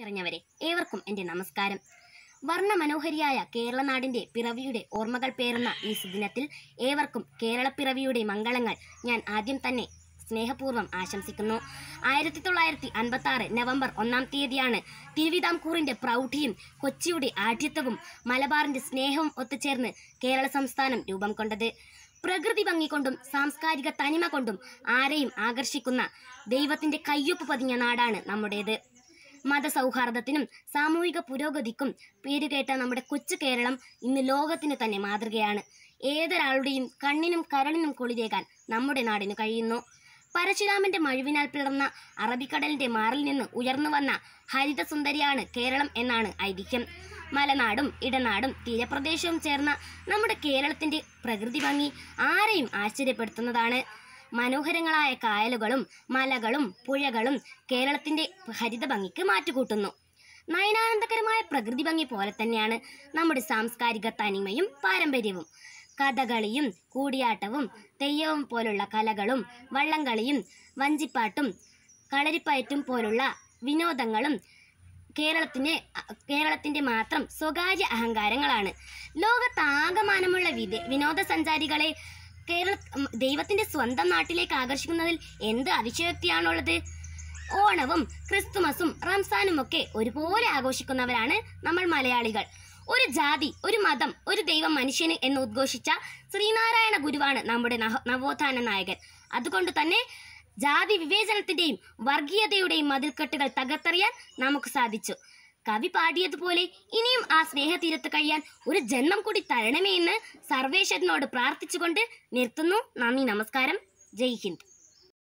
നിറഞ്ഞവരെ ഏവർക്കും എൻ്റെ നമസ്കാരം മനോഹരിയായ കേരളനാടിൻ്റെ പിറവിയുടെ ഓർമ്മകൾ പേറുന്ന ഈ സുദിനത്തിൽ ഏവർക്കും കേരളപ്പിറവിയുടെ മംഗളങ്ങൾ ഞാൻ ആദ്യം തന്നെ സ്നേഹപൂർവ്വം ആശംസിക്കുന്നു ആയിരത്തി തൊള്ളായിരത്തി അൻപത്തി ആറ് നവംബർ ഒന്നാം തീയതിയാണ് തിരുവിതാംകൂറിൻ്റെ പ്രൗഢിയും കൊച്ചിയുടെ ആഢ്യത്വവും മലബാറിൻ്റെ സ്നേഹവും ഒത്തുചേർന്ന് കേരള സംസ്ഥാനം രൂപം കൊണ്ടത് പ്രകൃതി ഭംഗി കൊണ്ടും സാംസ്കാരിക തനിമ കൊണ്ടും ആരെയും ആകർഷിക്കുന്ന ദൈവത്തിൻ്റെ കയ്യൊപ്പ് പതിഞ്ഞ നാടാണ് നമ്മുടേത് മതസൗഹാർദ്ദത്തിനും സാമൂഹിക പുരോഗതിക്കും പേരുകേട്ട നമ്മുടെ കൊച്ചു കേരളം ഇന്ന് ലോകത്തിന് തന്നെ മാതൃകയാണ് ഏതൊരാളുടെയും കണ്ണിനും കരളിനും കൊളിതേകാൻ നമ്മുടെ നാടിന് കഴിയുന്നു പരശുരാമന്റെ മഴുവിനാൽ പിളർന്ന അറബിക്കടലിന്റെ മാറിൽ നിന്ന് ഉയർന്നു വന്ന ഹരിതസുന്ദരിയാണ് കേരളം എന്നാണ് ഐതിഹ്യം മലനാടും ഇടനാടും തീരപ്രദേശവും ചേർന്ന നമ്മുടെ കേരളത്തിന്റെ പ്രകൃതി ഭംഗി ആരെയും ആശ്ചര്യപ്പെടുത്തുന്നതാണ് മനോഹരങ്ങളായ കായലുകളും മലകളും പുഴകളും കേരളത്തിൻ്റെ ഹരിത ഭംഗിക്ക് മാറ്റുകൂട്ടുന്നു നയനാനന്ദകരമായ പ്രകൃതി ഭംഗി പോലെ തന്നെയാണ് നമ്മുടെ സാംസ്കാരിക തനിമയും പാരമ്പര്യവും കഥകളിയും കൂടിയാട്ടവും തെയ്യവും പോലുള്ള കലകളും വള്ളംകളിയും വഞ്ചിപ്പാട്ടും കളരിപ്പയറ്റും പോലുള്ള വിനോദങ്ങളും കേരളത്തിന് കേരളത്തിൻ്റെ മാത്രം സ്വകാര്യ അഹങ്കാരങ്ങളാണ് ലോകത്താകമാനമുള്ള വിദേ വിനോദസഞ്ചാരികളെ കേരള ദൈവത്തിന്റെ സ്വന്തം നാട്ടിലേക്ക് ആകർഷിക്കുന്നതിൽ എന്ത് അതിശയോക്തിയാണുള്ളത് ഓണവും ക്രിസ്തുമസും റംസാനും ഒക്കെ ഒരുപോലെ ആഘോഷിക്കുന്നവരാണ് നമ്മൾ മലയാളികൾ ഒരു ജാതി ഒരു മതം ഒരു ദൈവം മനുഷ്യന് എന്ന് ഉദ്ഘോഷിച്ച ശ്രീനാരായണ ഗുരുവാണ് നമ്മുടെ നവോത്ഥാന നായകൻ അതുകൊണ്ട് തന്നെ ജാതി വിവേചനത്തിന്റെയും വർഗീയതയുടെയും മതിൽക്കെട്ടുകൾ തകർത്തെറിയാൻ നമുക്ക് സാധിച്ചു കവി പാടിയതുപോലെ ഇനിയും ആ സ്നേഹതീരത്ത് കഴിയാൻ ഒരു ജന്മം കൂടി തരണമേ എന്ന് സർവേശ്വരനോട് പ്രാർത്ഥിച്ചുകൊണ്ട് നിർത്തുന്നു നന്ദി നമസ്കാരം ജയ് ഹിന്ദ്